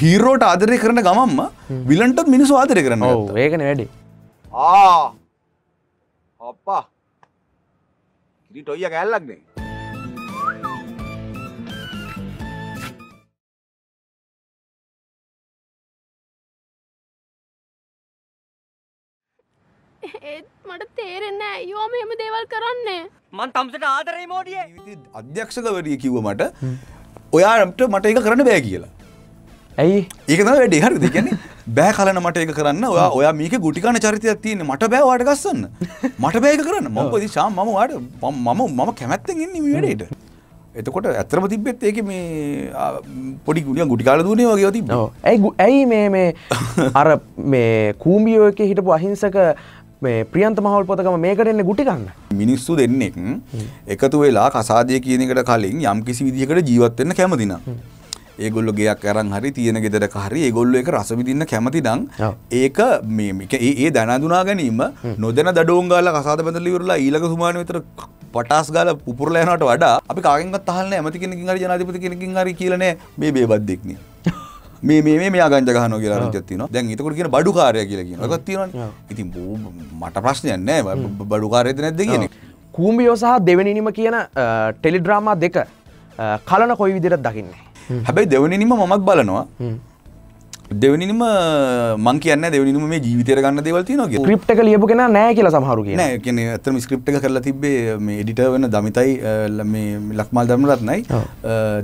හීරෝට ආදරය කරන ගමම්ම විලන්ටත් මිනිස් ආදරය කරන ඒකන වැඩි අප්පා ටොයිය කැල්ලක්නේ ඒත් මට තේරෙන්න යෝ මෙහෙම දේවල් කරන්නේ මන් තම්සට ආදරේ මෝඩිය අධ්‍යක්ෂකවරිය කිව්ව මට ඔයාට මට ඒක කරන්න බෑ කියලා ඇයි ඒක වැඩ හරි දෙගැන බෑ කලන මට ඒක කරන්න ඔයා ඔයා මේක ගුටිකාන චරිතයක් තියන්නේ මට බෑ වාට ගස්සන්න මට බෑක කරන්න මම දිශා මම වාට මම මම කැමැත්තෙන් ඉන්නේ මේ වැඩේට එතකොට ඇතරම තිබෙත් ඒක මේ පොඩි ගුණිය ගුටිකාල දුනේ වගේ තිබ ඇයි ඇයි මේ මේ අර මේ කූම්බියෝ එක හිටපු අහිංසක මේ ප්‍රියන්ත මහවල් පොතකම මේකටෙන්නේ ගුටිකන්න මිනිස්සු දෙන්නෙක් එකතු වෙලා කසාදය කියනකට කලින් යම් කිසි විදිහකට ජීවත්වෙන්න කැමතිනම් ඒගොල්ලො ගේයක් අරන් හරි තියෙන ගෙදරක හරි ඒගොල්ලො එක රසවිදින්න කැමති නම් ඒක මේක ඒ දැනදුනා ගැනීම නොදැන දඩෝංගාල කසාද පැඳලිවරලා ඊළඟ සුමාන විතර පටස් ගාල පුපුරලයනට වඩා අපි කාගෙන්වත් අහන්න ඇමති කෙනකින් හරි ජනාධිපති කෙනකින් හරි කියලනේ මේ බේබද්දෙක්නේ මේ මේ මේ ගංජ ගහන කියලා රජත්තින දැන් එතකොට කියන බඩු කාරය කියලා කියන එකක් තියෙනවා ඉතින් මට ප්‍රශ්නයක් නැහැ බඩු කාරයද නැද්ද කියන කූම්බියෝ සහ දෙවෙනිනිම කියන ටෙලිඩ්‍රාමා දෙක කලන කොයි විදිහට දකින්නේ හැබැයි දෙවනිනිම මමත් බලනවා දෙවනිනිම මං කියන්න දෙවනිම මේ ජීවිතය ගන්න දෙවල්ති නොක ක්‍රිප්ට ලියපු කෙන නෑ කියල සහරු කිය ඇතම ස්ක්‍රප්ට කරලා තිබේ මේ එඩිට වන දමිතයි ලක්මල් දමරත්නයි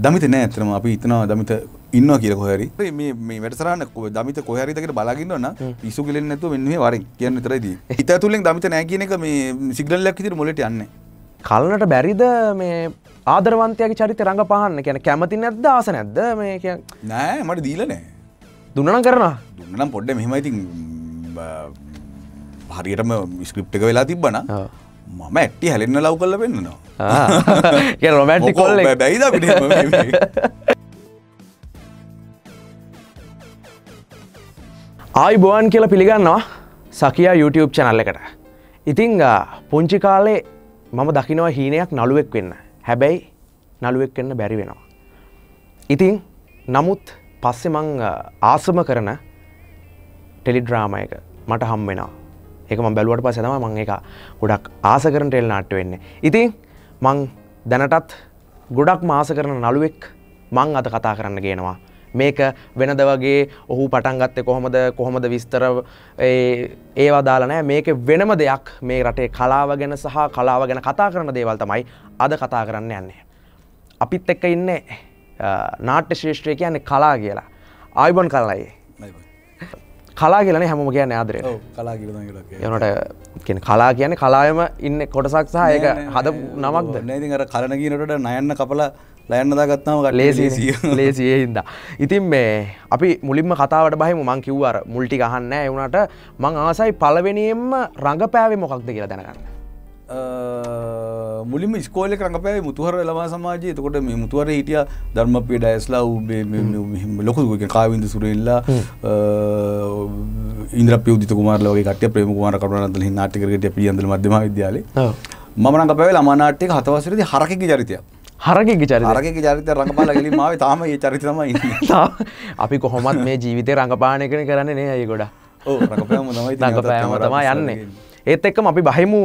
දමිත නෑ ඇතරම අපි ඉතනවා දමිත ඉන්න කියල කොහරි මේ වැටසරන්න දමිත කොහරිතකට බලාගන්නන්න පිසු කෙලෙන් නැතු මෙන්නේ වර කියන්න තරද ඉතා තුළෙන් දමිත නෑ කියනක මේ සිගල් ලක්කිතර මොලට යන්න කල්ලට බැරිද මේ ආදරවන්තයගේ චරිත රඟපාන්න කියන කැමති නැද්ද ආස නැද්ද මේ නෑ මට දීලනෑ දුන්නනම් කරන දුන්නනම් පොඩ්ඩ මෙහමයිතින් හරියටම ස්ක්‍රප් එක වෙලා තිබ්බන මම ඇට්ටි හැලෙන්න ලව් කල්ල පෙන්න්නනවා රොමැටි කොල්ල බැයිද ආයි බෝන් කියලා පිළිගන්නවා සකයා YouTube චැනල්ල එකට ඉතිං පුංචි කාලේ මම දකිනවා හීනයක් නළුවෙක් වෙන්න හැබැයි නළුවෙක් වෙන්න බැරි වෙනවා. ඉතින් නමුත් පස්සෙ මං ආසම කරන ටෙලිඩ්‍රාම එක මට හම් වෙනවා. ඒක මං බැලුවට පස්සේ තමයි මං ඒක ගොඩක් ආස කරන ටෙලි නාට්‍ය වෙන්නේ. ඉතින් මං දැනටත් ගොඩක් මාස කරන නළුවෙක් මං අද කතා කරන්න ගේනවා. මේක වෙනද වගේ ඔහු පටන්ගත්තේ කොහොමද කොහොමද විස්තර ඒවා දාලනෑ මේක වෙනම දෙයක් මේ රටේ කලාව ගැන සහ කලාව ගැන කතා කරන දේවල් තමයි අද කතා කරන්න යන්නේ. අපිත් එක්ක ඉන්නේ නාට්‍ය ශ්‍රේෂ්ත්‍රය කියන්නේ කලා කියලා ආයිබොන් කරලයි කලා කියලන හැම කියන්න ආදරය යනට කලා කියන කලායම ඉන්න කොටසක් සහ ඒක හද නමක් නති කලන කියනට නයන්න කපලා ලෑන්නදා ගත්තාම ලේසි ලේසිය හින්දා. ඉතින් මේ අපි මුලින්ම කතාවට බහිමු මං කිව්වර මුල්ටි ගහන්න එවුනට මං ආසයි පලවෙනියෙන්ම රඟපෑවේ මොකක්ද කියලා දැනගන්න. මුලිම ස්කෝල රඟපෑ මුතුහර ලවා සමාජය තකොට මේ මුතුවර හිටිය ධර්මපියට ඇස්ලා ලොකුක කාවිද සුරෙල්ලා ඉන්ද්‍ර පියදිත කුමාරලගේ කට ප්‍රේම කුමාර කරනත නාටිකරට පියන්ද මධ්‍යම විද්‍යාලේ මමනඟ පැවල මනාටේ හතවසරදි හරකි චරිතයක්. හරගේ චරි රගේ චරිත රඟපාල ගලිමාව තාම ඒ චරිතමයි අපි කොහොමත් මේ ජීවිතය රඟපාන කන කරන්න නෑ ඒ ගොඩ රඟපෑමතමා යන්නේ ඒත් එක්කම අපි බහිමු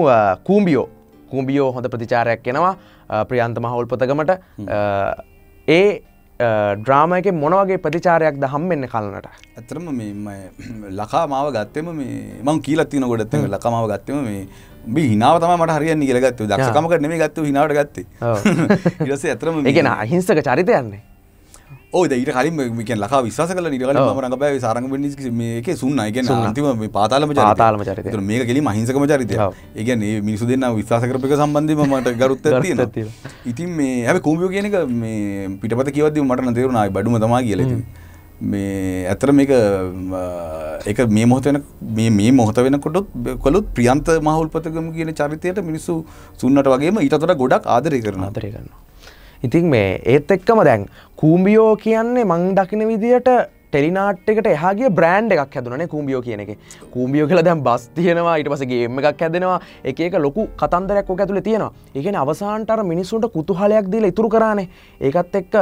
කූම්බියෝ කූම්බියෝ හොඳ ප්‍රතිචාරයක් කෙනවා ප්‍රියන්ත මහවුල් පොතකමට ඒ ඩ්‍රාම එක මොනවගේ ප්‍රතිචාරයක් දහම් මෙන්න කලනට ඇතරම ලකා මාව ගත්තම මේ මං කීලත් තින ගොඩත් ලකමාව ගත්තම මේ බි හිනාව තම මට හරියන්නේ කියලා ගත්තේ. දක්ෂකමකට නෙමෙයි ගත්තේ හිනාවට ගත්තේ. ඊට පස්සේ අතරම මේ කියන්නේ අහිංසක චරිතයන්නේ. ඕ ඊට කලින් මේ කියන්නේ ලකා විශ්වාස කළා ඊට කලින් මම රංගපෑ සාරංග වෙන්නේ මේකේ සුන්නා. ඒ කියන්නේ අන්තිම මේ පාතාලම චරිතය. පාතාලම චරිතය. ඒතර මේක ගලිම අහිංසකම චරිතය. ඒ කියන්නේ මේ මිනිසු දෙන්නා විශ්වාස කරපු එක සම්බන්ධයෙන් මට ගරුත්වයක් තියෙනවා. ඉතින් මේ හැබැයි කූඹියෝ කියන එක මේ පිටපත කියවද්දි මට නම් තේරුණා ආයි බඩුම තමයි කියලා. ඉතින් මේ ඇතර මේක එක මේ මොහොත වෙන මේ මේ මොහොත වෙනකොටත් කළොත් ප්‍රියන්ත මහවුල්පතගම කියන චරිතයට මිනිස්සු සුන්නට වගේම ඊටතොට ගොඩක් ආදරය කරන ආදරය කරනවා. ඉතින් මේ ඒත් එක්කම දැන් කූම්බියෝ කියන්නේ මං දකින විදියට ටෙලිනාට් එකට එහාගේ බ්‍රන්ඩ් එකක් හැදුනේ කූම්බියෝ කියන එක කූම්බියෝ කියලා දැන් බස් තියෙනවා ඊට පස්සේ ගේම් එකක් හැදෙනවා එක එක ලොකු කතන්දරයක් ඔක ඇතුලේ තියෙනවා ඒ කියන්නේ අවසානට අර මිනිස්සුන්ට කුතුහලයක් දීලා ඉතුරු කරානේ ඒකත් එක්ක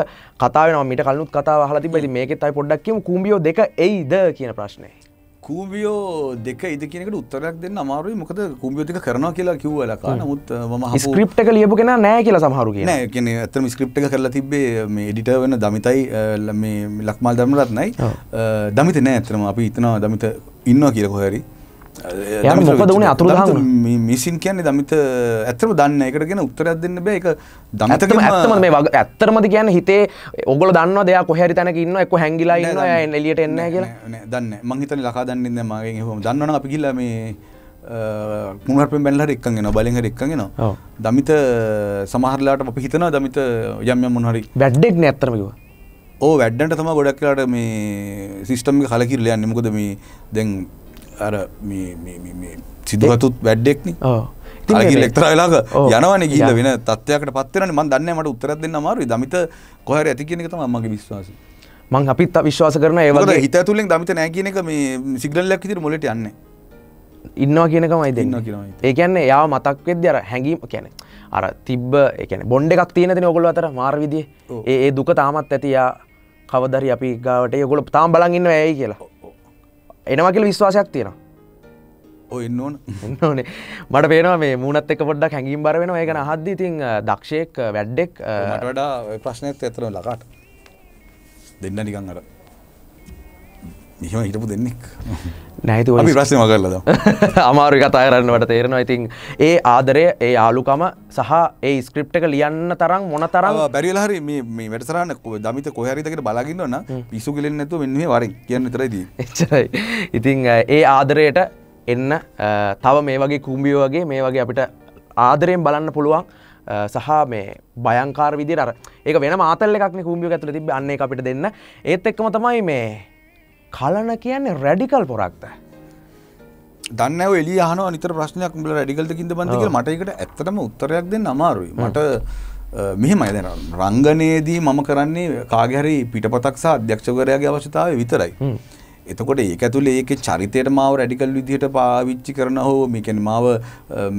කතා වෙනවා මීට කලිනුත් කතාව අහලා තිබ්බා ඉතින් මේකෙත් අපි පොඩ්ඩක් කියමු කූම්බියෝ දෙක එයිද කියන ප්‍රශ්නේ කූබියෝ දෙක ඉද කියනකට උත්තරයක් දෙන්න අමාරුයි මොකද කුම්බියෝ දෙක කරනවා කියලා කිව්වලකා නමුත් ම ස්ක්‍රප් එක ලියපු කෙන නෑ කියලා සහරු කිය කියන ඇතම ස්ක්‍රප් එක කරලා තිබේ මේ එඩිට වන්න දමිතයි මේ ලක්මල් දමරත්නයි දමිත නෑ ඇතරම අපි ඉතනවා දමිත ඉන්නවා කියලකො හැරි ය මොකද වන අතුර මිසින් කියන්නේ දමිත ඇතරම දන්න එකට ගෙන උත්තරයක් දෙන්න බෑ එක දමතක ඇත්තම මේ වගේ ඇත්තරමද කියන්න හිතේ ඔගල දන්න දෙයක් කොහැරි තැනක ඉන්න එක හැගිලා ඉන්න එලියට එන්න කියලා දන්න මංහිතන ලකා දන්නන්න මගේ හම දන්නවන අපි කිල්ල මේ මුණරපෙන් බැල්ලහට එක්කගෙන බලහට එක්කගෙන දමිත සමහරලාට අප හිතනවා දමිත යම්ය මුණහරි වැඩ්ඩෙක් නැත්තරමකිවා ඕ වැඩ්ඩන්ට තම ගොඩක් කියලාට මේ සිිස්ටම්ි කලකිරලයන්න මොකද මේ දැන් අර සිදුහතුත් වැඩ්ඩෙක්න ලෙක්තර වෙලාග යනවන ගීල වෙන තත්වයකට පත්වන මන් දන්න මට උත්තර දෙන්න මාරු දමිත කොහර ඇති කියනෙ තම මගේ විශ්වාස මං අපිත් විශ්වාස කරන ඒවල හිත තුලින් දමිත නෑ කියනක මේ සිගල්ලක් ඉතිර මොලට යන්න ඉන්නවා කියනකමයි දෙන්න ඒකන්නේ යා මතක්වෙද අර හැඟීම කැනෙ අර තිබ්බ එකන බොන්්ඩ එකක් තියෙනතින ඔකොල අතර මාර්විදිය ඒ දුක තාමත් ඇතියා කවදරි අපි ගාවට යොකොල තාම් බලගන්න ඇයි කියලා එනවකිල විශ්වාසයක් තියෙනවා ඔන්න ඕන ඕනේ මට පේනවා මේ මූනත් එක පොඩ්ඩක් හැඟීම් බර වෙනවා ඒකන හද්දි ඉතින් දක්ෂයෙක් වැඩ්ඩෙක් මට වඩා ප්‍රශ්නයත් ඇතරන ලකට දෙන්න නිකන් අර නිහම හිටපු දෙන්නෙක් නැති අපි ප්‍රශ්න කරලද අමාරු කතා කරන්නට තේරෙනවා ඉතින් ඒ ආදරය ඒ යාලුකම සහ ඒ ස්ක්‍රප්ටක ලියන්න තරම් මොන තරම් බැරිලාහරි මේ වැටසරන්න දමිත කොහරිතකට බලාගන්නන්න පිසු කලෙන් නැතු මෙන්නේ වර කියන්න තරයිදී එච්චරයි ඉතිං ඒ ආදරයට එන්න තව මේ වගේ කුම්බියෝ වගේ මේ වගේ අපිට ආදරයෙන් බලන්න පුළුවන් සහ මේ බයංකාර විදිර ඒක වෙන මාතල්ල එකක්න කුම්ිය ඇතුල තිබ අන්නේ අපිට දෙන්න ඒත් එක්කම තමයි මේ කලන කියන්නේ රැඩිකල් පොරක්ද දන්නව එලි හන නිතර ප්‍රශ්නයක් බල රැඩිකල්තකින්ද බඳක මට එකට ඇත්තටම උත්තරයක් දෙන්න අමාරුයි මට මෙහෙම අයද රංගනයේදී මම කරන්නේ කාගැරි පිටපතක් සහ අධ්‍යක්ෂකරයාගේ අවශ්‍යතාව විතරයි. එතකොට ඒක ඇතුලේ ඒකේ චරිතයට මාව රැඩිකල් විදිහට පාවිච්චි කරන හෝ මේ කියන්නේ මාව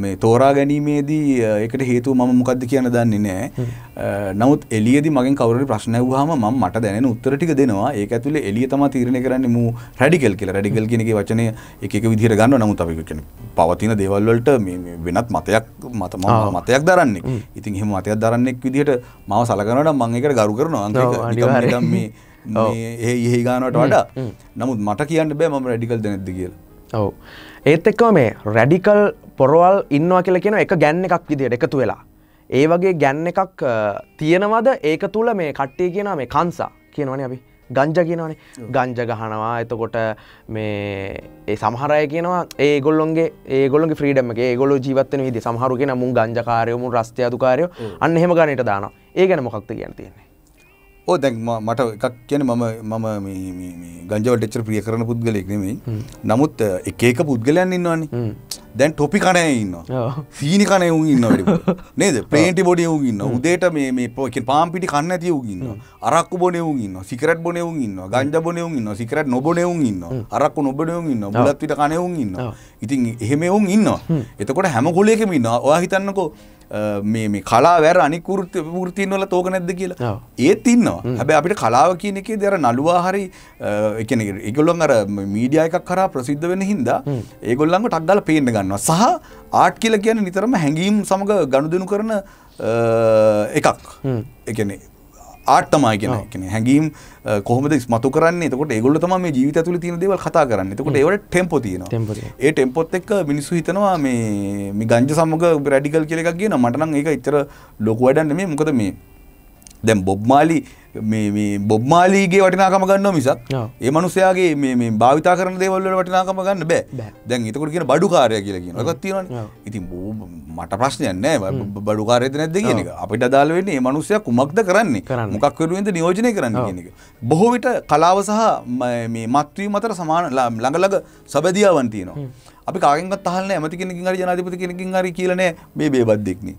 මේ තෝරා ගැනීමේදී ඒකට හේතුව මම මොකද්ද කියන දන්නේ නැහැ. නමුත් එළියේදී මගෙන් කවුරු හරි ප්‍රශ්න ඇහුවාම මම මට දැනෙන උත්තර ටික දෙනවා. ඒක ඇතුලේ එළිය තමයි තීරණය කරන්නේ මූ රැඩිකල් කියලා. රැඩිකල් කියන එකේ වචනය එක එක විදිහට ගන්නවා. නමුත් අපි කියන්නේ පවතින දේවල් වලට මේ වෙනත් මතයක් මත මතයක් දරන්නේ. ඉතින් එහෙම මතයක් දරන්නෙක් විදිහට මාව සලකනවා නම් මම ඒකට ගරු කරනවා. අන්තිමට නිකම් මේ ඒ ඒගානට වඩා නමුත් මට කියන්න බෑ ම රඩිකල් දෙනෙද කියලා ඔව ඒත් එක්කව මේ රැඩිකල් පොරවල් ඉන්නවා කියලා කියෙන එක ගැන්න එකක් විදියට එකතු වෙලා ඒ වගේ ගැන්න එකක් තියෙනවද ඒක තුළ මේ කට්ටිය කියන මේ කන්සා කියනවනේ අපි ගංජ කියනවනේ ගංජ ගහනවා එතකොට මේ ඒ සමහරය කියනවා ඒගොල්ොන්ගේ ඒගොල ්‍රීඩමගේ ගොල ජීවත්තන විදි සහරු කියෙන මුන් ගංජකාරයමුන් රස්ථයාතුකාරයෝ අන්න හෙම ගණයට දාන ඒ ගැන මොක්ද ගැන තියන්නේ ඕ දැන් මට එකක් කියන මම මම ගංජවට එච්චර ප්‍රිය කරන පුද්ගලෙක් නෙමෙයි. නමුත් එක එක පුද්ගලයන් ඉන්නවනේ. දැන් ටොපි කණය ඉන්නවා. සීනි කණය උන් ඉන්නවා වැඩි. නේද? ප්ලේන්ටි බොඩේ උන් ඉන්නවා. උදේට මේ මේ පාම් පිටි කන්න නැති උන් ඉන්නවා. අරක්කු බොනේ උන් ඉන්නවා. සිගරට් බොනේ උන් ඉන්නවා. ගංජා බොනේ උන් ඉන්නවා. සිගරට් නොබොනේ උන් ඉන්නවා. අරක්කු නොබොනේ උන් ඉන්නවා. බුලත් පිට කණේ උන් ඉන්නවා. ඉතින් එහෙම උන් ඉන්නවා. එතකොට හැම කුලයකම ඉන්නවා. ඔයා හිතන්නකෝ මේ කලා වැර අනිකුෘත ෘතින්වල තෝක නැද්ද කියලා ඒත් ඉන්නවා හැබැ අපිට කලාව කියන එකේ දෙර නලුවා හරි එකන එකගොල්ලොන් අර මීඩිය එකක් කරා ප්‍රසිද්ධ වෙන හින්දා ඒගොල්ලන්ට ටක්ගල පේන්න ගන්නවා සහ ආට් කියල කියන නිතරම හැඟීම් සමඟ ගණුදනු කරන එකක් එකනේ ආර්තමා කියෙන කියෙන හැඟීම් කොහමද මතු කරන්න තකොට ගොල තම මේ ජීවිත තුළ තින දෙව කතා කරන්න තකොට ඒවට ටෙම්ප තියෙන ඒ ටෙම්පොත් එක් මිනිස්සු හිතනවා මේ ගංජ සමග බ්‍රඩිකල් කියලෙක් කියන මටනම් ඒ එක ඉතර ලොකු වැඩන්න මේ මොකද මේ දැම් බොබ්මාලි බොබ්මාලීගේ වටිනාකම ගන්න මිසක් ඒ මනුසයාගේ මේ භාවිතා කරන දේවල්ල වටිනාකම ගන්න බෑ දැන් එතකොට කියන බඩුකාරය කියලකින ගත්තිවන ඉතින් මට ප්‍රශ්නයන්නෑ බඩුකාරයත නැද කියනක අපිට දාල වෙන්නේ මනුසය කුමක්ද කරන්නේ මොකක් වරුවෙන්ද නියෝජනය කරන්න කියනක. බොහෝ විට කලාව සහ මත්වී මතර සමාන ළඟලග සබැදියාවන්තියනවා. අපි කාගෙන්ගත් අහන්න ඇමති කෙනකින් හරි ජනාධිපති කෙනකින් හරි කියලනේ මේ බේබද්දෙක්නේ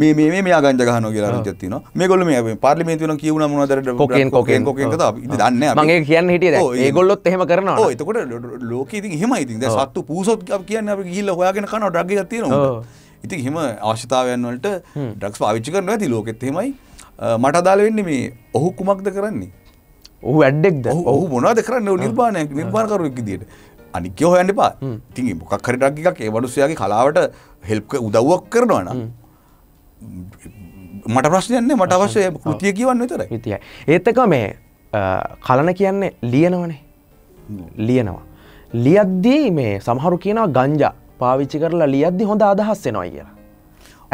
මේ මේ මේ ගංජ ගහන කියලා හිතත්තින මේගොල්ල මේ පාර්ලිමේන්තුවන කියවුණ මොනදරට කොකෙන් කොකෙන් කොකෙන් කතා දන්නේ මගේ කියන්න හිටියද ඒගොල්ලොත් එහෙම කරනවා එතකොට ලෝක ඉතින් එහෙමයි ඉතින් දැන් සත්තු පූසොත් කියන්නේ අපි ගිහිල්ලා හොයාගෙන කනවා ඩ්‍රග් එකක් තියෙනවා ඉතින් එහෙම අවශ්‍යතාවයන් වලට ඩ්‍රග්ස් පාවිච්චි කරනවා ඇති ලෝකෙත් එහෙමයි මට අදාළ වෙන්නේ මේ ඔහු කුමක්ද කරන්නේ ඔහු ඇඩ්ඩෙක්ද ඔහු මොනවද කරන්න නිර්මාණයක් නිර්මාණකරුවෙක් විදියට අනික්‍ය හොයන්න එපා ඉතින් මොකක් හරි ඩ්‍රග් එකක් ඒ මනුස්සයාගේ කලාවට හෙල්ප් උදව්වක් කරනවා නම් මට ප්‍රශ්නයන්නේ මට අවශ්‍ය කෘතිය කියවන්න විතර විතිය ඒත්තක මේ කලන කියන්නේ ලියනවනේ ලියනවා ලියද්දී මේ සමහරු කියනවා ගංජා පාවිච්චි කරලා ලියද්දි හොඳ අදහස් වෙනවා කියලා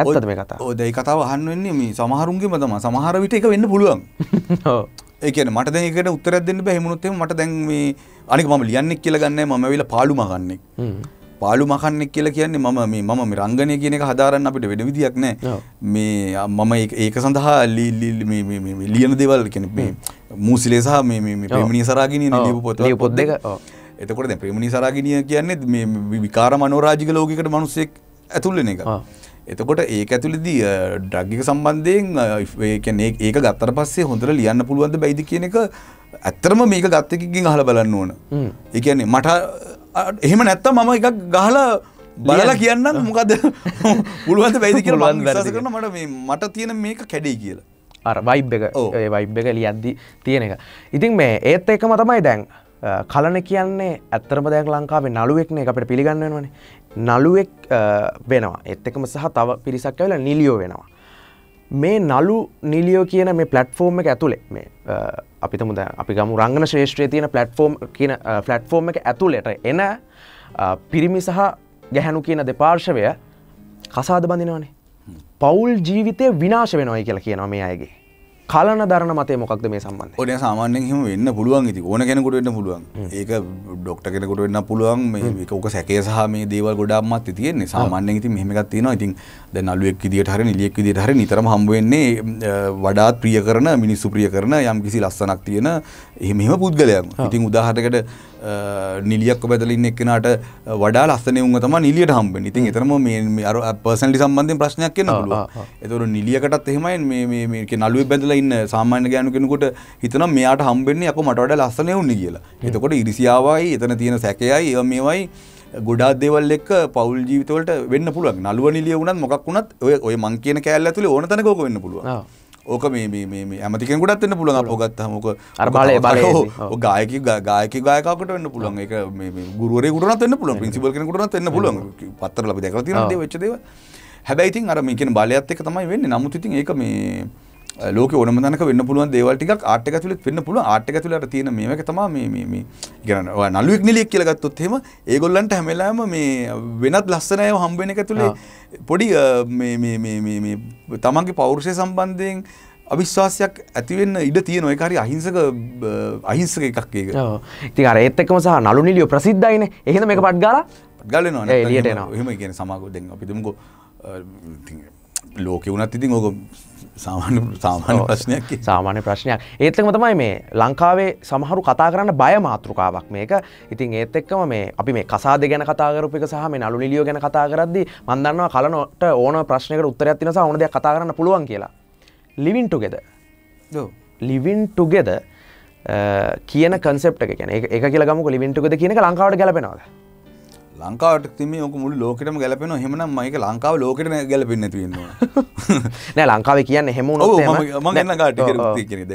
ඇත්තද මේ කතා ඔය දෙයි කතාව අහන්න වෙන්නේ මේ සමහරුන්ගේම තමයි සමහර විට ඒක වෙන්න පුළුවන් ඔව් ඒ කියන්නේ මට දැන් ඒකට උත්තරයක් දෙන්න බෑ එහෙම වුණොත් එහෙම මට දැන් මේ අනික මම ලියන්නේ කියලා ගන්නෑ මම ඇවිල්ලා පාළුමා ගන්නෙක් පාළු මකන්නෙක් කියලා කියන්නේ මම මේ මම මේ රංගනය කියන එක හදාරන්න අපිට වෙන විදියක් නැහැ. මේ මම ඒක සඳහා මේ මේ ලියන දේවල් කියන්නේ මේ මූසිලේ සහ මේ මේ ප්‍රේමණීය සරාගිනිය ලියපු පොත. ලියපු පොත් දෙක. එතකොට දැන් ප්‍රේමණීය සරාගිනිය කියන්නේ මේ විකාර මනෝරාජික ලෝකයකට මිනිස්සෙක් ඇතුල් වෙන එක. එතකොට ඒක ඇතුළෙදී ඩ්‍රග් එක සම්බන්ධයෙන් ඒ කියන්නේ ඒක ගත්තට පස්සේ හොඳට ලියන්න පුළුවන්ද බැයිද කියන එක ඇත්තටම මේක ගත්ත එකකින් අහලා බලන්න ඕන. ඒ කියන්නේ මට එහෙම නැත්තම් මම එකක් ගහලා බලලා කියන්නම් මොකද පුළුවන්ත වැදි කියලබන් වැරස කරන මට මේ මට තියෙන මේක කැඩේ කියලා අර වයිබ් එක ඒ වයිබ් එක ලියද්දි තියෙන එක ඉතින් මේ ඒත් එකම තමයි දැන් කලන කියන්නේ ඇත්තරම දැන් ලංකාවේ නළුවෙක්න අපට පිළිගන්නවනේ නළුවෙක් වෙනවා එත් එකම සහ තව පිරිසක් ඇවෙලා නිලියෝ වෙනවා මේ නලු නිලියෝ කියන මේ පලට්ෆෝර්ම් එක ඇතුළේ මේ අපිතම ද අපි ගම රංගන ශ්‍රේෂ්ත්‍රය තියෙන පලට්ෆෝර්ම් කියන ෆලට්ෆෝර්ම් එක ඇතුළට එන පිරිමි සහ ගැහැනු කියන දෙපාර්ශවය කසාද බඳිනවනේ පවුල් ජීවිතය විනාශ වෙනොයි කියලා කියනවා මේ අයගේ කලන දරන මතේ මොකක්ද මේ සම්බන්ධ ඔය සාමාන්‍යයෙන් එහෙම වෙන්න පුළුවන් ඉතින් ඕන කෙනෙකුට වෙන්න පුළුවන් ඒක ડોක්ටර් කෙනෙකුට වෙන්න පුළුවන් මේක ඕක සැකය සහ මේ දේවල් ගොඩාක්ම අත් තියෙන්නේ සාමාන්‍යයෙන් ඉතින් මෙහෙම එකක් තියෙනවා ඉතින් දැන් අලුවෙක් විදියට හරි නිලියෙක් විදියට හරි නිතරම හම්බ වෙන්නේ වඩාත් ප්‍රිය කරන මිනිස්සු ප්‍රිය කරන යම්කිසි ලස්සනක් තියෙන එහෙම එහෙම පුද්ගලයන් ඉතින් උදාහරණයකට නිලියක් බැදලින් එක්කනට වඩා ලස්සනයවුන් තම නිලියට හම්බෙන් ඉතින් එතරම අර පර්සන්ලි සම්බන්ධය ප්‍රශ්නයක් කියෙන ල එතුරු නිලියකටත් එහෙමයි මේක නලුව බැඳල ඉන්න සාමාන්‍ය ගෑනු කෙනකොට හිතන මෙයාට හම්බෙන්නේ අප මටවඩ ලස්සනය උන්න කියලා එතකොට ඉරිසිාවයි එතන තියෙන සැකයයි ඒ මේවයි ගොඩා දෙවල් එක් පවල් ජීවිතවලට වෙන්න පුළුවක් නලුව නිලිය වුණත් මොකක් වුණත් ඔය මං කියන කෑල්ල ඇතුලේ ඕනතනකෝක වෙන්න පුළුවන් ඕක මේ ඇමතිකෙකුටත් එන්න පුළුවන් පොගත් හමක අරබාලය බල ගායක ගායක ගායකට වන්න පුළුවන් එක ගුරුවරකුටත් එන්න පුළුවන් පිසිිබල් කෙනකුටත් එන්න පුළුවන් පත්තර ලබි දැකති වෙච්චදේ හැබැයිතින් අරමිකෙන බලයත් එක තමයි වෙන්න නමුතිතින් ඒක මේ ලෝක ඕනම තැනක වෙන්න පුළුවන් දේවල් ටිකක් ආට් එක ඇතුළේ වෙන්න පුළුවන් ආට් එක ඇතුළේ අර තියෙන මේක තමයි මේ මේ මේ ඔය නළුවෙක් නිලියෙක් කියලා ගත්තොත් එහෙම ඒගොල්ලන්ට හැම වෙලාවෙම මේ වෙනත් ලස්සන අයව හම්බ වෙන එක ඇතුළේ පොඩි මේ මේ මේ මේ මේ තමන්ගේ පෞරුෂය සම්බන්ධයෙන් අවිශ්වාසයක් ඇතිවෙන්න ඉඩ තියෙන ඔය හරි අහිංසක අහිංසක එකක් ඒක. ඔව්. ඉතින් අර ඒත් එක්කම සහ නළු නිලියෝ ප්‍රසිද්ධයිනේ. එහෙනම් මේක පට් ගාලා පට් ගාලා එනවා නේ. එළියට එනවා. එහෙම කියන්නේ සමාගම දැන් අපි දුමුකෝ ලෝකේ වුණත් ඉතින් ඕක සාමාන්‍ය සාමාන්‍ය ප්‍රශ්නයක් සාමාන්‍ය ප්‍රශ්නයක් ඒත්තකම තමයි මේ ලංකාවේ සමහරු කතා කරන්න බය මාතෘකාවක් මේක ඉතින් ඒත් එක්කම මේ අපි මේ කසාද ගැන කතාකරපික සහ මේ නලු නිලියෝ ගැන කතා කරද්දි මන්දන්නවා කලනොට ඕන ප්‍රශ්නයකට උත්තරයක් තිනසා ඕන දෙයක් කතා කරන්න පුළුවන් කියලා ලිවින් ටුගෙද ලිවින් ටුගෙද කියන කන්සප් එක ගැන එක කියලගම ලිවින්ටුගෙද කියනක ලංකාවට ගැලපෙනවා ලංකාවට තිම ක මුල් ලෝකටම ගැලපෙන හෙමන මයික ලංකාව ලෝකට ගැලපෙන්න තියවා නෑ ලංකාව කියන්න හෙම ගන්නකාට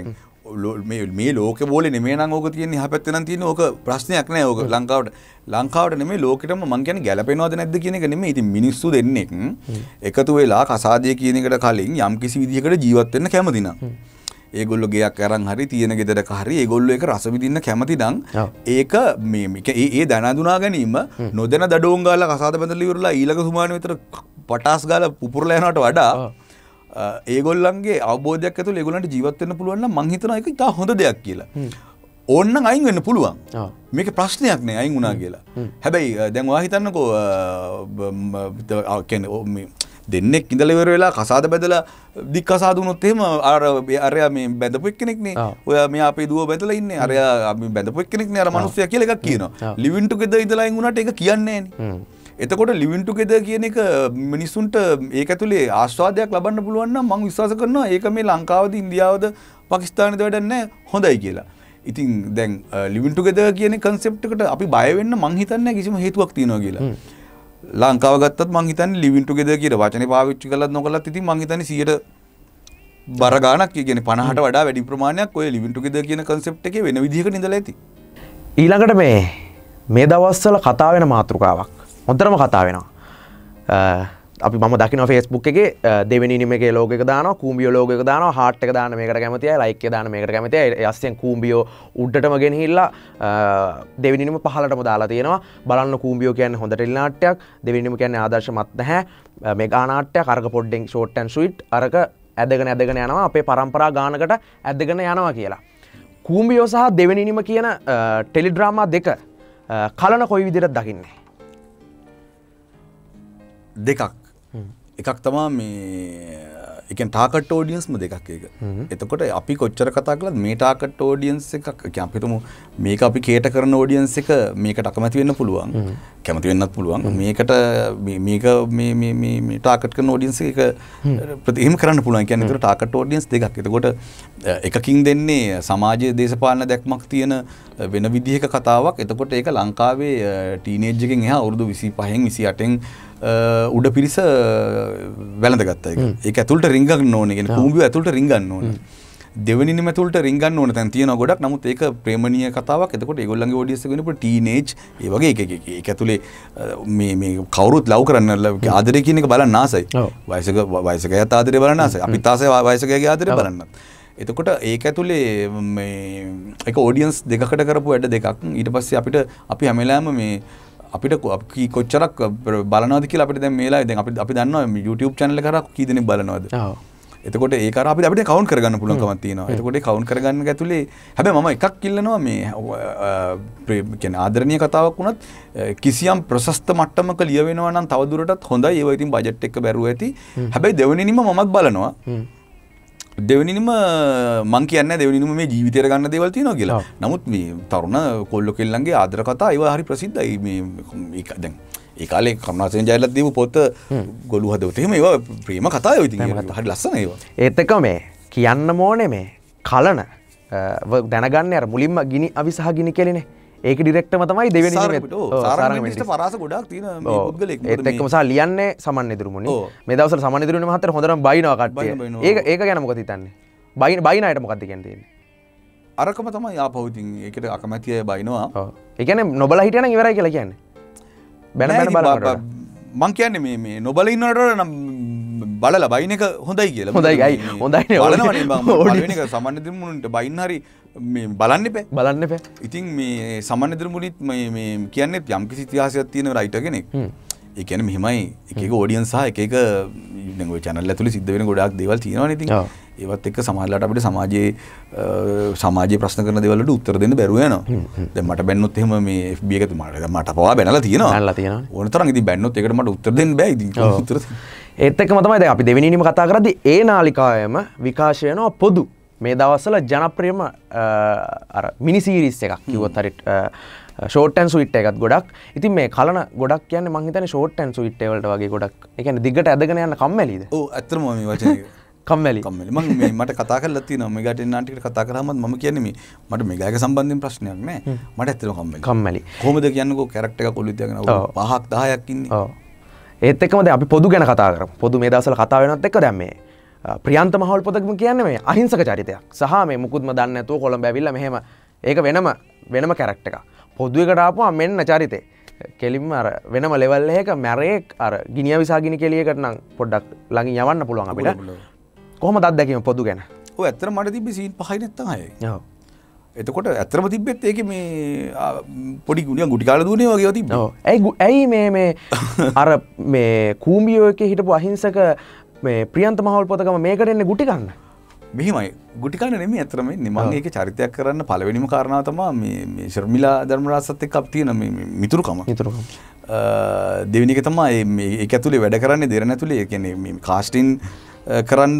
මේ ලෝක බෝල නෙමේ නංගෝක තියන්නේ හැත්තන තියන ඕක ප්‍රශ්නයක් නෑ ඕක ලංකාවට ලංකාවට නෙමේ ලෝකටම මංකයන ගැලපෙනවාද නැද කියනක නෙම ඉති මිනිස්සු දෙන්නෙක් එකතු වෙලා කසාදය කියනකට කලින් යම් කිසි විදිහකට ජීවත්වෙන්න කැමතිනම්. ඒගොල්ලො ගේයක් අරන් හරි තියෙන ගෙදරක හරි ඒගොල්ලො එක රසවිදින්න කැමති නම් ඒක මේක ඒ දැනදුනා ගැනීම නොදැන දඩෝංගාල කසාද පැඳලිවරලා ඊලක සුමාන විතර පටාස් ගාල පුපුරලයනට වඩා ඒගොල්ලන්ගේ අවබෝධයක් ඇතු ඒගොලන්ට ජීවත්වන්න පුළුවන් මංහිතන එක ඉතා හොඳ දෙයක් කියලා ඔන්න අයින් වෙන්න පුළුවන් මේක ප්‍රශ්නයක් නෑ අයින් වුණා කියලා හැබැයි දැන්වා හිතන්නකෝ දෙන්නෙක් ඉඳල ඉවර වෙලා කසාද බැදලා දික් කසාද වුණොත් එහෙම අර අරයා මේ බැඳපු එක්කෙනෙක්නේ. ඔයා මෙයා අපේ දුව බැඳලා ඉන්නේ. අරයා අපි බැඳපු එක්කෙනෙක්නේ අර මිනිස්සයා කියලා එකක් කියනවා. ලිවින් ටුගෙදර් ඉඳලා ඉන් උනාට ඒක කියන්නේ නෑනේ. එතකොට ලිවින්ටු ගෙද කියන එක මිනිස්සුන්ට ඒක ඇතුලේ ආස්වාදයක් ලබන්න පුළුවන් නම් මම විශ්වාස කරනවා ඒක මේ ලංකාවද ඉන්දියාවද පාකිස්තානයේද වැඩක් නැහැ හොඳයි කියලා. ඉතින් දැන් ලිවින්ටු uh, ගෙද කියන concept එකට අපි බය වෙන්න මං හිතන්නේ කිසිම හේතුවක් තියනවා කියලා. ලංකාව ගත්තත් මං හිතන්නේ ලිවින් ටුගෙදර් කියන වචනේ පාවිච්චි කළත් නොකළත් ඉතින් මං හිතන්නේ 100ට බර ගාණක් කියන්නේ 50ට වඩා වැඩි ප්‍රමාණයක් ඔය ලිවින් ටුගෙදර් කියන concept එකේ වෙන විදිහකට ඉඳලා ඇති. ඊළඟට මේ මේ දවස්වල කතා වෙන මාතෘකාවක්. හොඳටම කතා වෙනවා. අපි මම දකින ෆෙස්බුක් එක දෙවැනි නිමගේ ලෝක දාන කූම්ියෝ ලෝක දාන හට්ක දාන මේකට කැමතියි ලයික දාන මේකට කැමති යස්සෙන් කූම්බියෝ උඩ්ඩටම ගෙනහිල්ලා දෙවිනිම පහලටම දාලා තියෙනවා බලන්න කූම්ියෝ කියන්න හොඳටල්නාටයක් දෙවිනිම කියන්න ආදර්ශමත් නැහැ මේ ගානාටය කරක පොඩ්ඩෙක් ෂෝට්ටන් ස්විට් අරක ඇදගෙන ඇදගෙන යනවා අපේ පරම්පරා ගානකට ඇදගෙන යනවා කියලා. කූම්බියෝ සහ දෙවැනිනිම කියන ටෙලිඩ්‍රාමා දෙක කලන කොයි විදිරත් දකින්නේ. දෙකක් එකක් තමා මේ එක ටාකට ෝඩියන්ස්ම දෙකක් එක එතකොට අපි කොච්චර කතාකලත් මේ ටාකට ෝඩියන්ස් එකක් අපිටම මේක අපි කේට කරන ෝඩියන්ස් එක මේකට අකමැති වෙන්න පුළුවන් කැමති වෙන්නත් පුළුවන් මේකට මේක ටාකට නෝඩියන්ස එක ප්‍රතිම කරන්න පුළුවන් කියන තුර ටාකට ෝඩියන්ස් දෙකක් එතකොට එකකින් දෙන්නේ සමාජය දේශපාලන දැක්මක් තියෙන වෙන විදිහක කතාවක් එතකොට ඒක ලංකාවේ ටීනේජ්ජකින් එහ අවුරුදු විසි පහෙන් විසි අටෙන් උඩ පිරිස වැළඳගත්ත එක ඒක ඇතුළට රිංගන්න ඕනගෙන කූඹිය ඇතුළට රිංගන්න ඕන දෙවනි මතුලට රිංගන්න ඕන තැන් තියෙන ගොඩක් නමුත් ඒක ප්‍රේමණීය කතාවක් එතකොට ඒගොල්ලන්ගේ ඔඩියන්ස් එක වෙනකොට ටීනේජ් ඒ වගේ එක එක ඒක ඇතුලේ මේ මේ කවුරුත් ලව් කරන්න ආදරය කියන එක බලන්න ආසයි වයසක වයසකයත් ආදරය බලන්න ආසයි අපිත් ආසයි වයසකයාගේ ආදරය බලන්නත් එතකොට ඒක ඇතුලේ මේ එක ඔඩියන්ස් දෙකකට කරපු වැඩ දෙකක් ඊට පස්සේ අපිට අපි හැමලාම මේ අපිට කොච්චරක් බලනද කියලා අපිට දැන් මේලා ඉතින් අපි අපි දන්නවා YouTube channel එක කරා කී දෙනෙක් බලනවද එතකොට ඒ කරා අපිට අපිට කවුන්ට් කරගන්න පුළුවන්කමක් තියෙනවා. එතකොට ඒ කවුන්ට් කරගන්න එක ඇතුලේ හැබැයි මම එකක් ඉල්ලනවා මේ කියන්නේ ආදරණීය කතාවක් වුණත් කිසියම් ප්‍රශස්ත මට්ටමක ලියවෙනවා නම් තවදුරටත් හොඳයි. ඒව ඉතින් බජට් එක බැරුව ඇති. හැබැයි දෙවෙනිනිම මමත් බලනවා. දෙවනිම මං කියන්න දෙවනිම මේ ජීවිතය ගන්න දෙවල්ති නො කියලා නමුත් මේ තරුණ කොල්ලො කෙල්ලන්ගේ ආදර කතා ඒව හරි ප්‍රසිද්ධයි දැන් ඒකාලේ කමනාසෙන් ජයලත්දීම පොත ගොලු හදවතේම ඒ ප්‍රේම කතා ඉති හට ලස්සන ඒවා ඒත්තක මේ කියන්න මෝනේ මේ කලන දැනගන්න අර මුලින්ම ගිනි අවිසාහ ගිනි කෙලනේ ඒක ඩිරෙක්ටම තමයි දෙවැනි පරස ගොඩක් එක්මසා ලියන්න සමන් ඉදුරමුණ මෙදවස සමනිදුරන මහතර හොඳර බයිනවාකට ඒ ඒක ගැන මොකති තන්නේ බයින බයිනයට මොකක්ති ගැන්ටෙන අරකම තමයි ආපවතින් ඒකට අකමැතිය බයිනවා එකන නොබල හිටයන ඉවරයි කියලා කියන්න බැන මං කියන්නේ මේ නොබල ඉන්නට නම් බල ලබයින එක හොඳයි කියලා හොඳයි හොඳයි සමන්නදිරමුණට බයින්හරි බලන්න පැ බලන්න පැ ඉතින් මේ සමන්නදිරමුණිත් කියන්නේ යම්කි සිතිහාසයක් තියෙන රයිට කෙනෙක් එකන මෙහමයි එක ෝඩියන් සහ එක චැනල් ඇතුළ සිද්ධ වෙන ගොඩක් දෙවල් තියෙනවා නති ඒවත් එක් සමහල්ලට අපට සමාජයේ සමාජ ප්‍රශ්න කන දෙවලට උත්තර දෙන්න බැරුවයන මට බැන්නොත් එහම මේ ියක මට මට පවා බැනල තියෙන ල තියන ඕනතර ති බැන්නොත් එකට මට උත්තර දෙන්න බැයි ඒත්තක මතමයි දැ අපි දෙවිනිීම කතා කරදි ඒ නාලිකායම විකාශයනවා පොදු මේ දවස්සල ජනප්‍රියම මිනිසිීරිස් එකක් කිවතරිට ෂෝටන් සුවිට් එකත් ගොඩක් ඉතින් මේ කලන ගොඩක් කියන්න මංහිතන ෂෝටන් සුවිට්වලට වගේ ගොඩක් එකන දිගට ඇදගෙන යන්න කම්මැලිද ඇතම කම්මැලි කම්මලි මට කතා කරලති නම ගට නාටිට කතා කරමත් ම කියනෙම මට මේගක සම්බන්ධින් ප්‍රශ්නයක් නෑ මට ඇතර කම්ම කම්මලි හොමද කියන්නක කැරක්ට කොලිතියගෙන පහක් දායක්කින්නේ ඒත් එකමද අපි පොදු ගැන කතා කර පොදු මේ දසල කතා වෙනත් එක් දැම්මේ ප්‍රියන්ත මහල් පොතක්ම කියන්නේ මේ අහිංසක චරිතයක් සහ මේ මුකුත්ම දන්න ඇතුව කොළඹ ඇවිල්ල මෙහෙම ඒක වෙනම වෙනම කැරක්ට එක පොදු එකට ආපුවා මෙන්න චරිතේ කෙලින්ම අර වෙනම ලෙවල් එක මැරයෙක් අර ගිනිිය විසාගිනි කෙලියකට නම් පොඩ්ඩක් ලඟින් යවන්න පුළුවන් අපිට කොහොම දත් දැකීම පොදු ගැන ඇතර මට තිබි සීන් පහහිනත්තමයි එතකොට ඇතරම තිබෙත් ඒක මේ පොඩි ගුණිය ගුටිකාල දුවනේ වගේ තිබ ඇයි ඇයි මේ මේ අර මේ කූමියෝ එක හිටපු අහිංසක මේ ප්‍රියන්ත මහවල් පොතකම මේකට එන්න ගුටිකන්න මෙහිමයි ගුටිකන්න නෙම ඇතරම නිමං ඒක චරිතයක් කරන්න පලවෙනිම කාරණාව තමා මේ ශර්මිලා ධර්මරාසත් එක්ක අප තියෙන මිතුරුකම මිතුරුකම දෙවිනික තමා ඒ ඇතුළේ වැඩ කරන්නේ දෙරන ඇතුළේ කියන්නේ කාස්ටින් කරන්න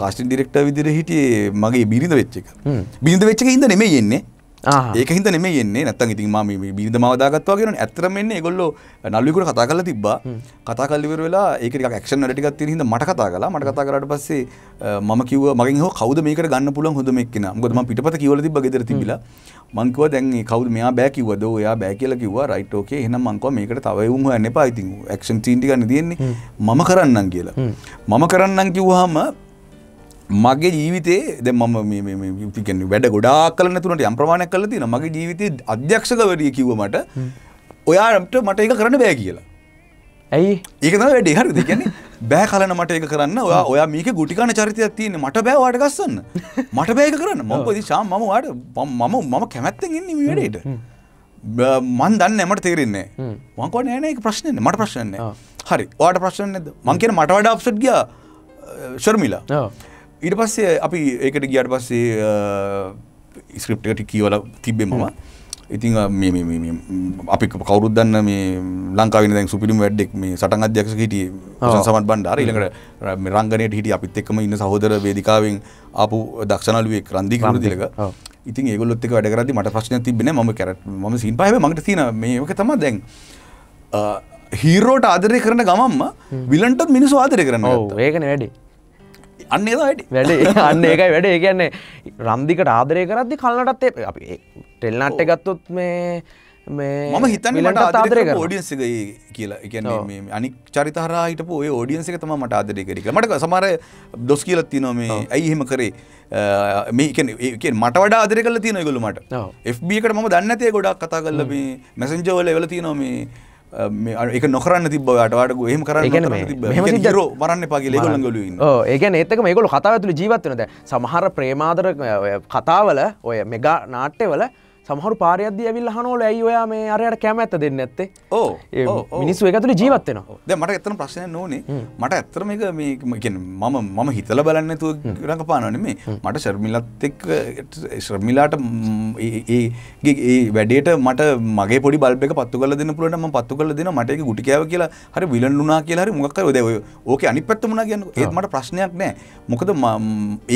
කාස්ටින් ඩිරෙක්ටර් විදිහට හිටියේ මගේ බිරිඳ වෙච්ච එක. බිරිඳ වෙච්ච එක ඉඳ නෙමෙයි එන්නේ. ඒක හිත නෙම එන්නේ නැත්තන් ඉතින් ම බිරිද මවදාගත්වා කියෙන ඇතරම එන්නේ ගොල්ලො නල්ලිකුට කතා කල තිබා කතා කල්ලිවර වෙලා ඒක ක්ෂන් ටිකත් හිද මට කතා කලා මට කතා කරට පස්සේ මම කිව මග කවද මේක ගන්න පුල හොඳ මෙක්න ගොම පිටපත කිවල තිබ ගෙදර තිබිලා මංකව දැන් කවද මෙයා බෑකිවද ඔයා බෑ කියල කිව රයිටෝකේ එහන මංකව මේකට තවයවුම් හන්න පායිති ක්ෂන් චීන්ටිගන්න තියෙන්නේ මම කරන්නන් කියලා මම කරන්නන් කිව්හම මගේ ජීවිතේ දැන් මම කියන්නේ වැඩ ගොඩාක් කළ නැතුනට යම් ප්‍රමාණයක් කළා තියෙනවා. මගේ ජීවිතේ අධ්‍යක්ෂකවරිය කිව්ව මට ඔයාලට මට ඒක කරන්න බෑ කියලා. ඇයි? ඒක තමයි වැඩේ හරිද? කියන්නේ බෑ කලන මට ඒක කරන්න. ඔයා ඔයා මේකේ ගුටි කන චරිතයක් තියෙන්නේ. මට බෑ ඔයාට ගස්සන්න. මට බෑ ඒක කරන්න. මම කොහොමද ශාම් මම ඔයාට මම මම කැමැත්තෙන් ඉන්නේ මේ වැඩේට. මන් දන්නේ මට තේරෙන්නේ නැහැ. මං කියන්නේ නෑ ඒක ප්‍රශ්නේ නෑ. මට ප්‍රශ්නේ නෑ. හරි. ඔයාට ප්‍රශ්න නැද්ද? මං කියන මට වඩා අප්සෙට් ගියා ශර්මිලා. ඔව්. ඊට පස්සේ අපි ඒකට ගියාට පස්සේ ස්ක්‍රිප්ට් එකට කියවලා තිබ්බේ මම. ඉතින් මේ මේ මේ අපි කවුරුත් දන්න මේ ලංකාවේ දැන් සුපිරිම වැඩෙක් මේ සටන් අධ්‍යක්ෂක හිටියේ හුසන් සමත් බණ්ඩාර ඊළඟට මේ රංගනයට හිටියේ අපිත් එක්කම ඉන්න සහෝදර වේදිකාවෙන් ආපු දක්ෂණලුවෙක් රන්දි කුරුදිලක. ඉතින් ඒගොල්ලොත් එක්ක වැඩ කරද්දි මට ප්‍රශ්නයක් තිබ්බේ නෑ මම කැරට් මම සීන් පහේ මකට තියෙන මේක තමයි දැන් හීරෝට ආදරය කරන ගමම්ම විලන්ටත් මිනිස්සු ආදරය කරනවා. ඔව් ඒකනේ වැඩේ. අන්න වැඩ වැඩ අන්න ඒකයි වැඩ ඒ කියන්නේ රම්දිකට ආදරය කරද්දි කල්ලටත් අපි ටෙල්නට්ට ගත්තොත් මේ මම හිතන ආදරක ෝඩියන්සික කියලා එකන අනි චරිතහරහිට ඔය ෝඩියන්සික තම මට ආදරය කරක මට සමර දොස් කියලත් තිනො මේ ඇයි හෙම කරේ මේකඒ මට වඩ ආදර කල තියන ගොලුමට එබකට ම දන්නතය ගොඩක් කතා කල්ලබ මැසෙන්ජවල එවල තිනොමේ ඒක නොකරන්න තිබ අටවාට ගහම කරන්න රෝ මරන්න පගේ ලෙගොල ගොල ඒගැන එතක මේගොලු කතාවඇතුළ ජීවත්වනද සමහර ප්‍රේමාදර කතාවල ඔය මෙගා නාට්‍යවල සහරු පාරයද ඇවිල් හනෝ ඇයි ඔයා මේ අරයට කෑම ඇත දෙන්න ඇත්තේ ඕ මිනිස්සු එකතුල ජීවත්වෙනවා ද මට ඇතන ප්‍රශ්නය නෝනේ මට ඇත්තරම එක මේගෙන් මම මම හිතල බලන්න තු රඟ පානනෙමේ මට ශර්මිලත් එක් ශ්‍රමිලාට ඒ වැඩේට මට මගේ පොඩි බල්බ පත්තු කල දෙන පුලට ම පත්තු කල දෙන මට ගුටිකාව කියලා හරි විලන් වුනා කියලා හරි මොක්කර ද ඕක අනි පැත්තමන කියන්න ඒත් මට ප්‍රශ්නයක් නෑ මොකද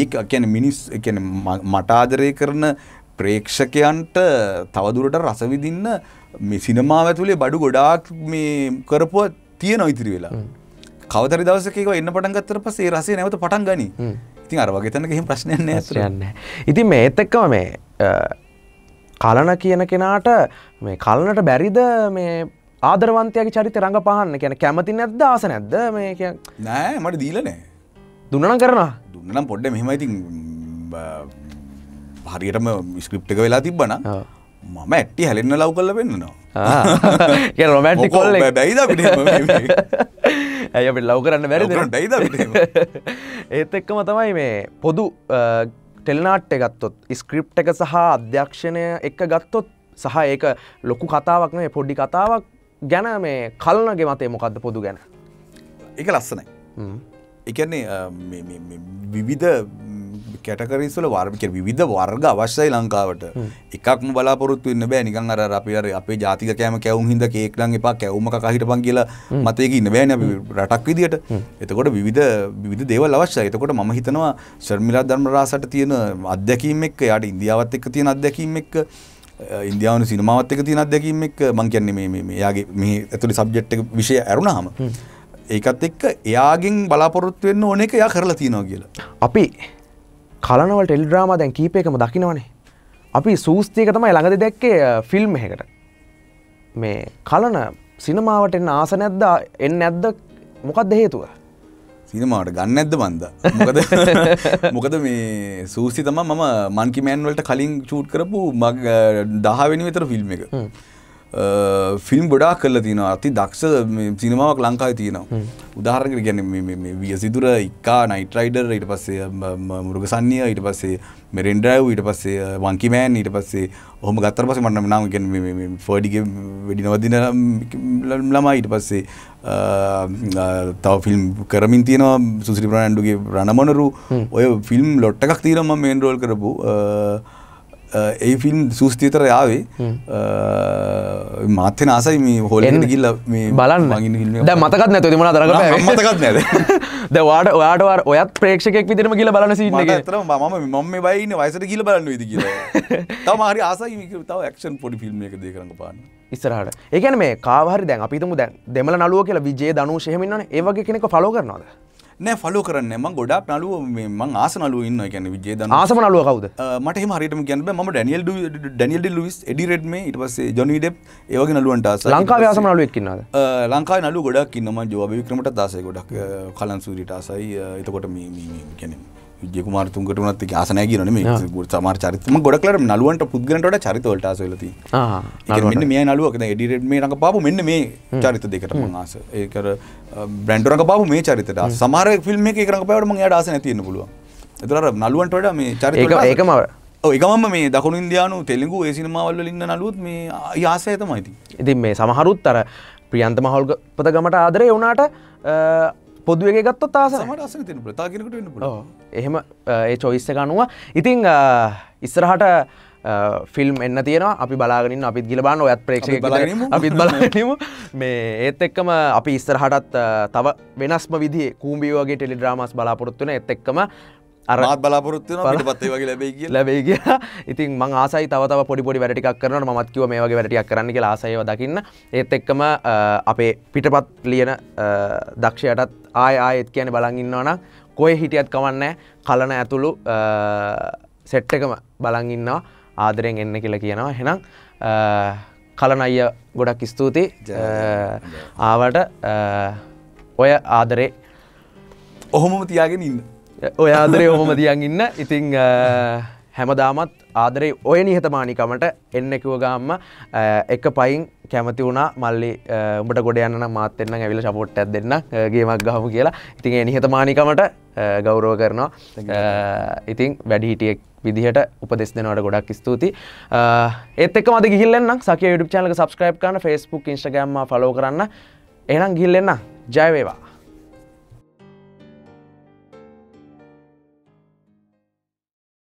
ඒ කියන මිනිස් මට ආදරය කරන ප්‍රේක්ෂකයන්ට තවදුරට රසවිදින්න මේ සිනමා ඇතුලේ බඩු ගොඩාක් මේ කරපුව තියෙන ඉතිරි වෙලා කවදර දවසකව එන්න පටන්ගත්තර පසේ රසේ නැවත පටන් ගනි ඉතින් අරවගතන හෙම ප්‍රශ්නයන්න ඇතරයන්න ඉතින් මේ එතක්කව මේ කලන කියන කෙනාට මේ කලනට බැරිද මේ ආදරවන්තයගේ චරිත රඟ පහන්න කියන කැමති නැද්ද ආස නැද්ද මේ නෑ මට දීලනෑ දුන්නන කරන දුන්නනම් පොඩ්ඩ මෙහෙමයිතින් හරියටම ස්ක්‍රප්ටක වෙලා තිබන මම ඇට්ටි හැලෙන්න ලව් කල්ල වෙන්නවා රොමැටි කොල්ල බැයිද ඇයට ලව් කරන්න වැරදි යිද ඒත් එක්කම තමයි මේ පොදු ටෙල්නාට් ගත්තොත් ස්ක්‍රප් එක සහ අධ්‍යක්ෂණය එක ගත්තොත් සහ ඒක ලොකු කතාවක් මේ පොඩ්ඩි කතාවක් ගැන මේ කල්නගේ මතේ මොකක්ද පොදු ගැන එක ලස්සනයි එකන්නේ විවිධ කැටකරිස්වල වාර්මික විධ වර්ග අවශ්‍යයි ලංකාවට එකක්ම බලාපොරොත්තු වෙන්න බෑ නිකන් අර අපි අර අපේ ජාතික කෑම කැවුම් හින්දා කේක් නම් එපා කැවුමක කහිටපන් කියලා මතයක ඉන්න බෑනේ අපි රටක් විදියට. එතකොට විවිධ විවිධ දේවල් අවශ්‍යයි. එතකොට මම හිතනවා ශර්මිලා ධර්මරාසට තියෙන අත්දැකීම් එක්ක යාට ඉන්දියාවත් එක්ක තියෙන අත්දැකීම් එක්ක ඉන්දියාවන සිනමාවත් එක තියන අදැකීම එක් මං කියන්නේ යාගේ මේ ඇතුළි සබ්ජෙට් එක විෂය ඇරුණාම ඒකත් එක්ක එයාගෙන් බලාපොරොත්තු වෙන්න ඕන එක යා කරලා තියෙනවා කියලා අපි කලනවල ටෙල්ඩ්‍රාම දැන් කීපයකම දකිනවනේ අපි සූස්තියක තමයි ළඟද දැක්කේ ෆිල්ම් එකට මේ කලන සිනමාවට එන්න ආස නැද්ද එන්න ඇද්ද මොකක්ද හේතුව සිනමාවට ගන්න ඇද්ද බන්ද මොකද මොකද මේ සූසි තම මම මන්කිමෑන්වලට කලින් චූට් කරපු මග දහවෙනි වෙතර ෆිල්ම් එක ෆිල්ම් ගොඩා කල්ල තියෙනවා අති දක්ෂ සිනමාවක් ලංකායි තියෙනවා උදාහරකට ගැන විය සිදුර එක්කා නයිටරයිඩර් ඊට පස්සේ මුරුගසන්නය ඊට පස්සේ මෙරෙන්ඩරව් ඊට පස්සේ වංකිමෑන් ඊට පස්සේ ඔහොම ගත්තර පස මට නාම ගැන ෆෝඩිගේ වැඩි නොවදින ළමා ඊට පස්සේ තව ෆිල්ම් කරමින් තියෙනවා සුසිරි ප්‍රණන්ඩුගේ රණමනරු ඔය ෆිල්ම් ලොට්ටක් තීරම මේන් රෝල් කරපු ඒ ෆිල්ම් සුස්තිතර යාවේ මාත්‍යන ආසයි මේ හොලට ගිල්ල මේ බලන්න ද මතකත් නැතු තිමන දරග මතකත් නැද දවාට ඔයාට ඔයත් ප්‍රේක්ෂකෙක් විතරම කියල බලන සිට ම මම බයින වයිසට කියල බලන්න විදි කියල තම හරි ආසයි තාව ක්ෂන් පොඩි ෆිල්ම් එක දෙකරන්න පාන්න ඉස්සරහට ඒකන මේ කාවහරි දැන් අපිතම දැන් දෙමල නලුව කියලා විජේ දනු ශහමින්න ඒවගේ කෙනෙක ෆලෝ කරනවා නෑ ෆලෝ කරන්න ම ගොඩා නලුව මං ආස නලුව ඉන්න ගැන විජේද ආසම නලුව කවද මට හරිටම ගැන ම ඩැනියල් ඩැනියල් ලුවිස් එඩිරෙඩ්ම ඉට පස්සේ ජොනීඩප් ඒවගේ නලුවන්ට ලංකාව ආසම නලුවක් කින්නද ලංකා නලු ගොඩක් ඉන්නම ජෝබ වික්‍රමට දාසය ගොඩක් කලන් සූරිට ආසයි එතකොට මේ කැනෙ ජෙකුමාර තුන්කට වනත් ආසනය කියන මේ සමාර චරිතම ගොඩක්ලට නලුවන්ට පුද්ගලට චරිතවලට සලති මෙන්න මේ නලුවක එඩිරට මේ රඟ පාපු මෙන්න මේ චරිත දෙකට ආස ඒකර බ්‍රන්ඩරක පාපු මේ චරිතට සමාර ෆිල්ම් එක කරඟ පැවටම යට ආසන තියන්න පුළුව එතර නලුවන්ටට මේ චරිත ඒකමව ඒකම මේ දකුණු ඉන්දයානු තෙලිගු ඒ සිනමාවල්ල ඉන්න නලුත් මේ ආසය තමයිති. ඉතින් මේ සමහරුත් අර ප්‍රියන්ත මහල්ගපත ගමට ආදරය වුණාට පොදුව එක ගත්තොත් තාසමට එහෙම ඒ චොයිස්ස කනුව ඉතිං ඉස්සරහට ෆිල්ම් එන්න තියෙන අපි බලාගනින් අපිත් ගිලබාන්න ඔයත් ප්‍රේක්ෂ අපිත් බලනීම මේ ඒත් එක්කම අපි ඉස්සරහටත් තව වෙනස්ම විදි කූම්බියෝගේ ටෙලිඩ්‍රාමස් බලාපොරොත්තුන එත් එක්කම අරත් බලාපොරත්තු පත්තේ වගේ ලැබේ කිය ලැබේ කිය ඉතින් මං ආසයි තව පොඩිපොඩි වැටික් කරන මත්කිව මේ වගේ වැටියක් කරන්න කියලා ආසයව දකින්න ඒත් එක්කම අපේ පිටපත් ලියන දක්ෂයටත් ආය ආයෙත් කියන බලන් ඉන්නවන කොය හිටියත් කවන්න කලන ඇතුළු සෙට්ටකම බලන් ඉන්නවා ආදරෙන් එන්න කියලා කියනවා හෙනම් කලන අය ගොඩක් ස්තුති ආවට ඔය ආදරේ ඔහොමම තියාගෙන ඉන්න ඔය ආදරේ ඔහොම දියන් ඉන්න ඉතිං හැමදාමත් ආදරේ ඔය නිහතමානිකමට එන්න කිව ගාම්ම එක පයින් කැමති වුණා මල්ලි උඹට ගොඩ යන්න මාත් එන්න ඇවිල සපෝට් ඇත් දෙන්න ගේමක් ගහම කියලා ඉතින් ඒ නිහතමානිකමට ගෞරව කරනවා ඉතිං වැඩිහිටියෙක් විදිහට උපදෙස් දෙනවට ගොඩක් ස්තුති ඒත් එක මද ගිල්ලන්න සක ඩු චාලක සබස්ක්‍රයිබ් කරන ෆස්බුක් ඉස්ටගම්ම ෆලෝ කරන්න එනම් ගිල්ලෙන්න ජයවේවා